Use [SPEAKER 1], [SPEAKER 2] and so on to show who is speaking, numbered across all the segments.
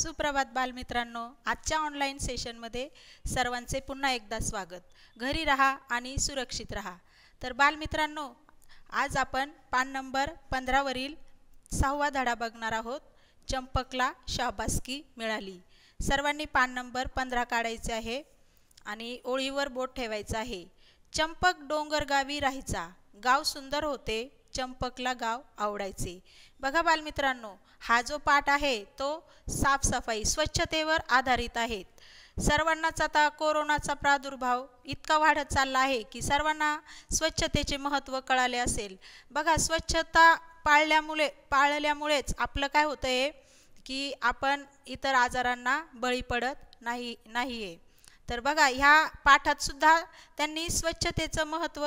[SPEAKER 1] सुप्रभात बालमित्रांनो आजच्या ऑनलाईन सेशनमध्ये सर्वांचे पुन्हा एकदा स्वागत घरी राहा आणि सुरक्षित राहा तर बालमित्रांनो आज आपण पान नंबर पंधरावरील सहावा धडा बघणार आहोत चंपकला शाबासकी मिळाली सर्वांनी पान नंबर पंधरा काढायचे आहे आणि ओळीवर बोट ठेवायचं आहे चंपक डोंगरगावी राहायचा गाव सुंदर होते चंपकला गाव आवडायचे बघा बालमित्रांनो हा जो पाठ आहे तो साफसफाई स्वच्छतेवर आधारित आहेत सर्वांनाच आता कोरोनाचा प्रादुर्भाव इतका वाढत चालला आहे की सर्वांना स्वच्छतेचे महत्त्व कळाले असेल बघा स्वच्छता पाळल्यामुळे पाळल्यामुळेच आपलं काय होतं आहे की आपण इतर आजारांना बळी पडत नाही नाही आहे तर बघा ह्या पाठातसुद्धा त्यांनी स्वच्छतेचं महत्त्व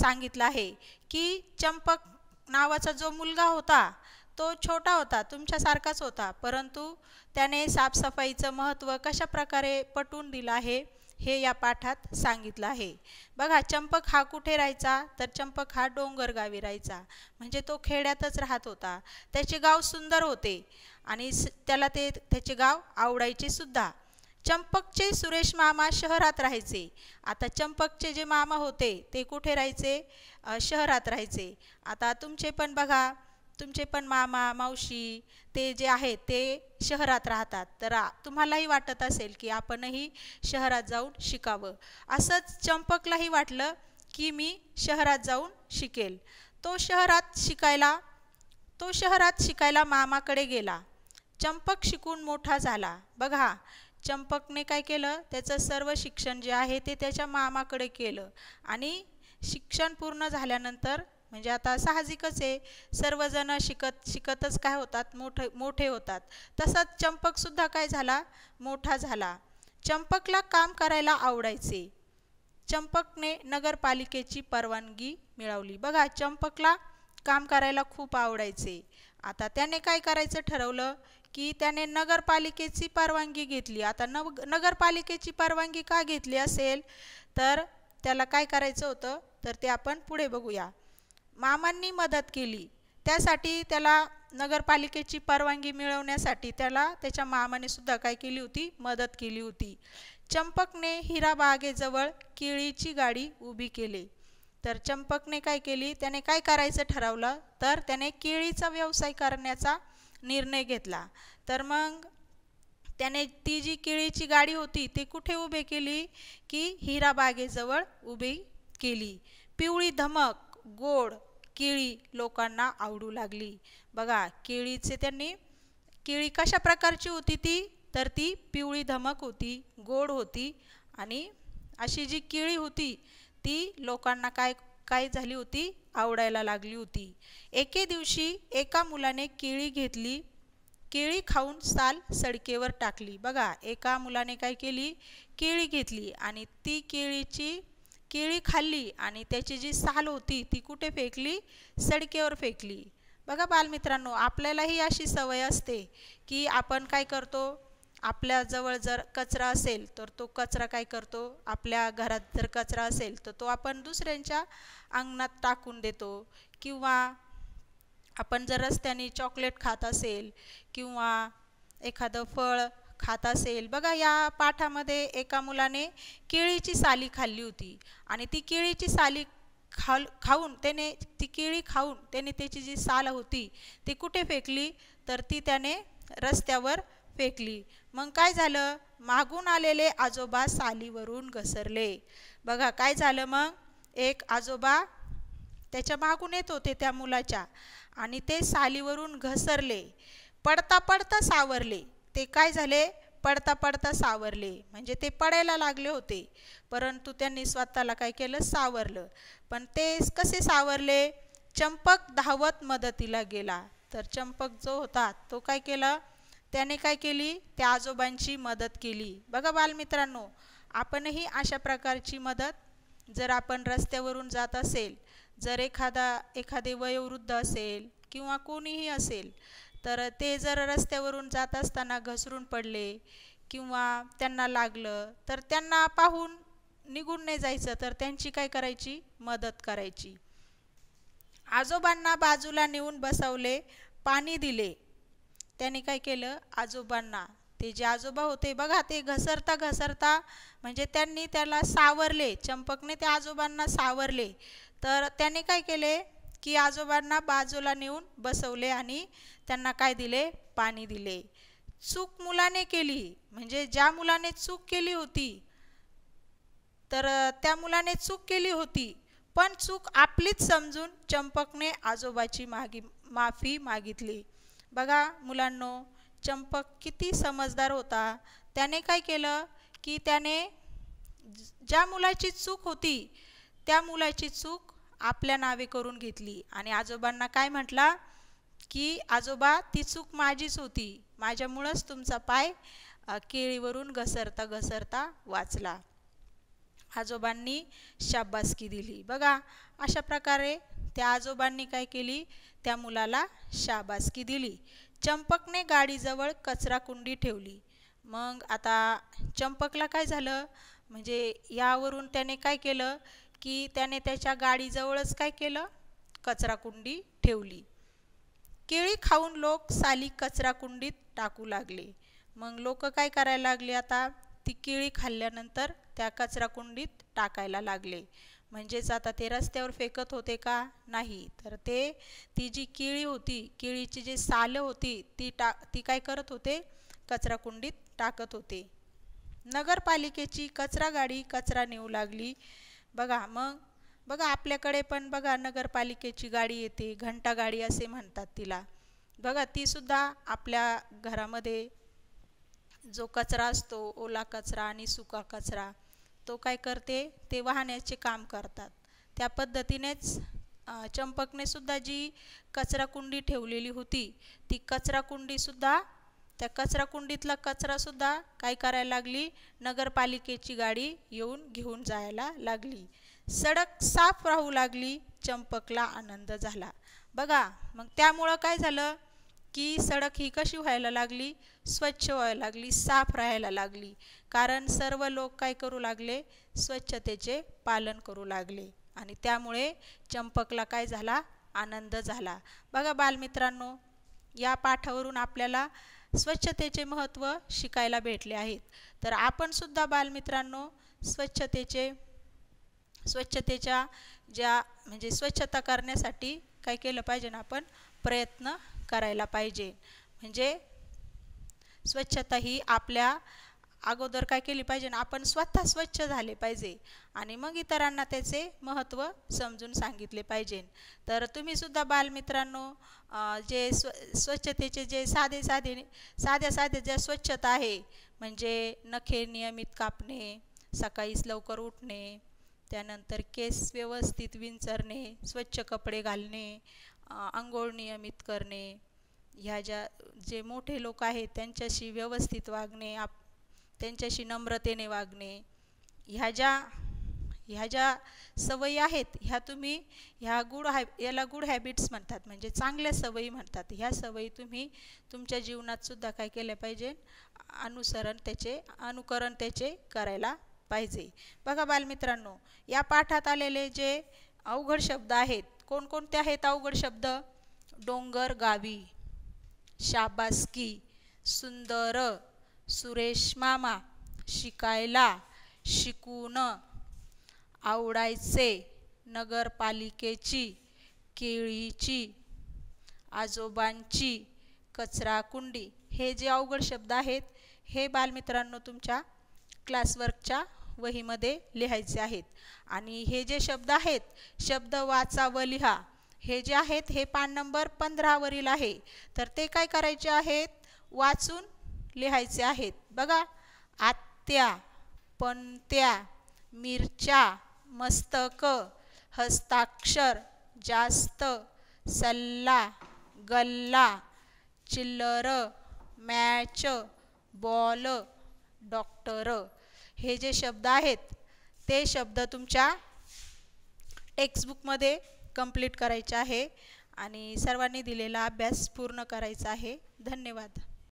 [SPEAKER 1] सांगितलं आहे की चंपक नावाचा जो मुलगा होता तो छोटा होता तुमच्यासारखाच होता परंतु त्याने साफसफाईचं महत्त्व कशाप्रकारे पटवून दिलं आहे हे या पाठात सांगितलं आहे बघा चंपक हा कुठे राहायचा तर चंपक हा डोंगर गावी राहायचा म्हणजे तो खेड्यातच राहत होता त्याचे गाव सुंदर होते आणि त्याला ते त्याचे गाव आवडायचे सुद्धा चंपकचे सुरेश मामा शहरात राहायचे आता चंपकचे जे मामा होते ते कुठे राहायचे शहरात राहायचे आता तुमचे पण बघा तुमचे पण मामा मावशी ते जे आहेत ते शहरात राहतात तर तुम्हालाही वाटत असेल की आपणही शहरात जाऊन शिकावं असंच चंपकलाही वाटलं की मी शहरात जाऊन शिकेल तो शहरात शिकायला तो शहरात शिकायला मामाकडे गेला चंपक शिकून मोठा झाला बघा चंपकने काय केलं त्याचं सर्व शिक्षण जे आहे ते त्याच्या मामाकडे केलं आणि शिक्षण पूर्ण झाल्यानंतर म्हणजे आता साहजिकच आहे सर्वजण शिकत शिकतच काय होतात मोठे मोठे होतात तसंच चंपकसुद्धा काय झाला मोठा झाला चंपकला काम करायला आवडायचे चंपकने नगरपालिकेची परवानगी मिळवली बघा चंपकला काम करायला खूप आवडायचे आता त्याने काय करायचं ठरवलं की त्याने नगरपालिकेची परवानगी घेतली आता नव नगरपालिकेची परवानगी का घेतली असेल तर त्याला काय करायचं होतं तर ते आपण पुढे बघूया मामांनी मदत केली त्यासाठी त्याला नगरपालिकेची परवानगी मिळवण्यासाठी त्याला त्याच्या मामाने सुद्धा काय केली होती मदत केली होती चंपकने हिराबागेजवळ केळीची गाडी उभी केली तर चंपकने काय केली त्याने काय करायचं ठरवलं तर त्याने केळीचा व्यवसाय करण्याचा निर्णय घेतला तर मग त्याने ती जी केळीची गाडी होती ती कुठे उभी केली की हिराबागेजवळ उभी केली पिवळी धमक गोड केळी लोकांना आवडू लागली बघा केळीचे त्यांनी केळी कशा प्रकारची होती ती तर ती पिवळी धमक होती गोड होती आणि अशी जी केळी होती ती लोकांना काय काय झाली होती आवडायला लागली होती एके दिवशी एका मुलाने केळी घेतली केळी खाऊन साल सडकेवर टाकली बघा एका मुलाने काय केली केळी घेतली आणि ती केळीची केळी खाल्ली आणि त्याची जी साल होती ती कुठे फेकली सडकेवर फेकली बघा बालमित्रांनो आपल्यालाही अशी सवय असते की आपण काय करतो आपल्याजवळ जर कचरा असेल तर तो कचरा काय करतो आपल्या घरात जर कचरा असेल तर तो आपण दुसऱ्यांच्या अंगणात टाकून देतो किंवा आपण जर रस्त्याने चॉकलेट खात असेल किंवा एखादं फळ खात असेल बघा या पाठामध्ये एका मुलाने केळीची साली खाल्ली होती आणि ती केळीची साली खाल खाऊन त्याने ती केळी खाऊन त्याने त्याची जी साल होती ती कुठे फेकली तर ती त्याने रस्त्यावर फेकली मग काय झालं मागून आलेले आजोबा सालीवरून घसरले बघा काय झालं मग एक आजोबा त्याच्या मागून येत होते त्या मुलाच्या आणि ते सालीवरून घसरले पडता पडता सावरले ते काय झाले पडता पडता सावरले म्हणजे ते पडायला लागले होते परंतु त्यांनी स्वतःला काय केलं सावरलं पण ते कसे सावरले चंपक धावत मदतीला गेला तर चंपक जो होता तो काय केला त्याने काय केली त्या आजोबांची मदत केली बघा बालमित्रांनो आपणही अशा प्रकारची मदत जर आपण रस्त्यावरून जात असेल जर एखादा एखादे वयोवृद्ध असेल किंवा कोणीही असेल तर ते जर रस्त्यावरून जात असताना घसरून पडले किंवा त्यांना लागलं तर त्यांना पाहून निघून नाही जायचं तर त्यांची काय करायची मदत करायची आजोबांना बाजूला नेऊन बसवले पाणी दिले त्याने काय केलं आजोबांना ते जे आजोबा होते बघा ते घसरता घसरता म्हणजे त्यांनी त्याला सावरले चंपकने त्या आजोबांना सावरले तर त्याने काय केले की आजोबांना बाजूला नेऊन बसवले आणि त्यांना काय दिले पाणी दिले चूक मुलाने केली म्हणजे ज्या मुलाने चूक केली होती तर त्या मुलाने चूक केली होती पण चूक आपलीच समजून चंपकने आजोबाची मागी माफी मागितली बघा मुलांनो चंपक किती समजदार होता त्याने काय केलं की त्याने ज्या मुलाची चूक होती त्या मुलाची चूक आपल्या नावे करून घेतली आणि आजोबांना काय म्हटला की आजोबा ती चूक माझीच होती माझ्यामुळंच तुमचा पाय केळीवरून घसरता घसरता वाचला आजोबांनी शाबासकी दिली बघा अशा प्रकारे त्या आजोबांनी काय केली त्या मुलाला शाबासकी दिली चंपकने गाडीजवळ कचरा कुंडी ठेवली मग आता चंपकला काय झालं म्हणजे यावरून त्याने काय केलं की त्याने त्याच्या गाडीजवळच काय केलं कचरा कुंडी ठेवली केळी खाऊन लोक साली कचरा कुंडीत टाकू लागले मग लोक काय करायला लागले आता ती केळी खाल्ल्यानंतर त्या कचरा कुंडीत टाकायला लागले म्हणजेच आता ते रस्त्यावर फेकत होते का नाही तर ते ती जी केळी होती केळीची जी सालं होती ती टा ती काय करत होते कचराकुंडीत टाकत होते नगरपालिकेची कचरा गाडी कचरा नेऊ लागली बघा मग बघा आपल्याकडे पण बघा नगरपालिकेची गाडी येते घंटा गाडी असे म्हणतात तिला बघा तीसुद्धा आपल्या घरामध्ये जो कचरा असतो ओला कचरा आणि सुका कचरा तो काय करते ते वाहण्याचे काम करतात त्या पद्धतीनेच चंपकने सुद्धा जी कचराकुंडी ठेवलेली होती ती कचराकुंडीसुद्धा त्या कचराकुंडीतला कचरासुद्धा काय करायला लागली नगरपालिकेची गाडी येऊन घेऊन जायला लागली सडक साफ राहू लागली चंपकला आनंद झाला बघा मग त्यामुळं काय झालं की सडक ही कशी व्हायला लागली स्वच्छ व्हायला लागली साफ राहायला लागली कारण सर्व लोक काय करू लागले स्वच्छतेचे पालन करू लागले आणि त्यामुळे चंपकला काय झाला आनंद झाला बघा बालमित्रांनो या पाठावरून आपल्याला स्वच्छतेचे महत्त्व शिकायला भेटले आहेत तर आपण सुद्धा बालमित्रांनो स्वच्छतेचे स्वच्छतेच्या ज्या म्हणजे स्वच्छता करण्यासाठी काय केलं पाहिजे ना आपण प्रयत्न करायला पाहिजे म्हणजे स्वच्छता ही आपल्या अगोदर काय केली पाहिजे आपण स्वतः स्वच्छ झाले पाहिजे आणि मग इतरांना त्याचे महत्त्व समजून सांगितले पाहिजे तर तुम्ही सुद्धा बालमित्रांनो जे स्व स्वच्छतेचे जे साधे साधे साध्या साध्या ज्या स्वच्छता आहे म्हणजे नखे नियमित कापणे सकाळीच लवकर उठणे त्यानंतर केस व्यवस्थित विंचरणे स्वच्छ कपडे घालणे आंघोळ नियमित करणे ह्या ज्या जे मोठे लोक आहेत त्यांच्याशी व्यवस्थित वागणे आप त्यांच्याशी नम्रतेने वागणे ह्या ज्या ह्या ज्या सवयी आहेत ह्या तुम्ही ह्या गुड हॅब याला गुड हॅबिट्स म्हणतात म्हणजे चांगल्या सवयी म्हणतात ह्या सवयी तुम्ही तुमच्या जीवनातसुद्धा काय केल्या पाहिजे अनुसरण त्याचे अनुकरण त्याचे करायला पाहिजे बघा बालमित्रांनो या पाठात आलेले जे अवघड शब्द आहेत कोणकोणते आहेत अवघड शब्द डोंगर गावी शाबासकी सुंदर सुरेश मामा शिकायला शिकून आवडायचे नगरपालिकेची केळीची आजोबांची कचराकुंडी हे जे अवघड शब्द आहेत हे बालमित्रांनो तुमच्या क्लासवर्कच्या वहीमध्ये लिहायचे आहेत आणि हे जे शब्द आहेत शब्द वाचा व लिहा हे जे आहेत हे पान नंबर पंधरावरील आहे तर ते काय करायचे आहेत वाचून लिहायचे आहेत बघा आत्या पणत्या मिरच्या मस्तक हस्ताक्षर जास्त सल्ला गल्ला चिल्लर मॅच बॉल डॉक्टर हे जे शब्द आहेत ते शब्द तुमच्या टेक्स्टबुकमध्ये कंप्लीट करायचे आहे आणि सर्वांनी दिलेला अभ्यास पूर्ण करायचा आहे धन्यवाद